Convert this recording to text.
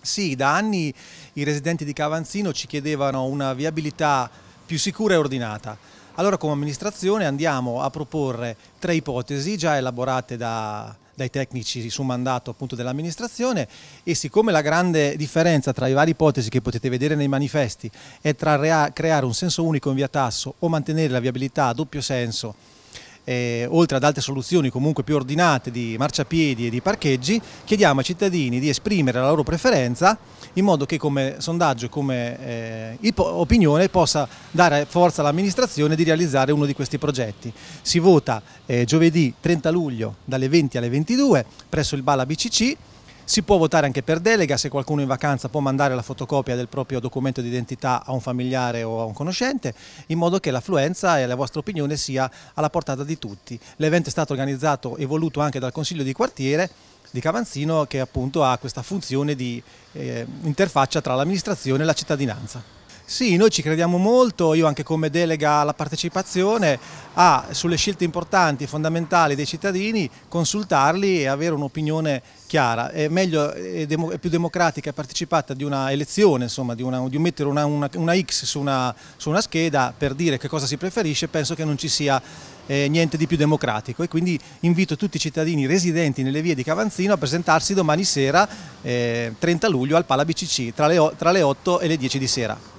Sì, da anni i residenti di Cavanzino ci chiedevano una viabilità più sicura e ordinata. Allora come amministrazione andiamo a proporre tre ipotesi già elaborate da, dai tecnici su mandato dell'amministrazione e siccome la grande differenza tra le varie ipotesi che potete vedere nei manifesti è tra creare un senso unico in via Tasso o mantenere la viabilità a doppio senso eh, oltre ad altre soluzioni comunque più ordinate di marciapiedi e di parcheggi, chiediamo ai cittadini di esprimere la loro preferenza in modo che come sondaggio e come eh, opinione possa dare forza all'amministrazione di realizzare uno di questi progetti. Si vota eh, giovedì 30 luglio dalle 20 alle 22 presso il Bala BCC si può votare anche per delega, se qualcuno in vacanza può mandare la fotocopia del proprio documento d'identità a un familiare o a un conoscente, in modo che l'affluenza e la vostra opinione sia alla portata di tutti. L'evento è stato organizzato e voluto anche dal Consiglio di quartiere di Cavanzino che appunto ha questa funzione di eh, interfaccia tra l'amministrazione e la cittadinanza. Sì, noi ci crediamo molto, io anche come delega alla partecipazione, a sulle scelte importanti e fondamentali dei cittadini consultarli e avere un'opinione chiara. È meglio e più democratica e partecipata di una elezione, insomma, di, una, di mettere una, una, una X su, su una, scheda per dire che cosa si preferisce, penso che non ci sia eh, niente di più democratico e quindi invito tutti i cittadini residenti nelle vie di Cavanzino a presentarsi domani sera eh, 30 luglio al Pala BCC tra le, tra le 8 e le 10 di sera.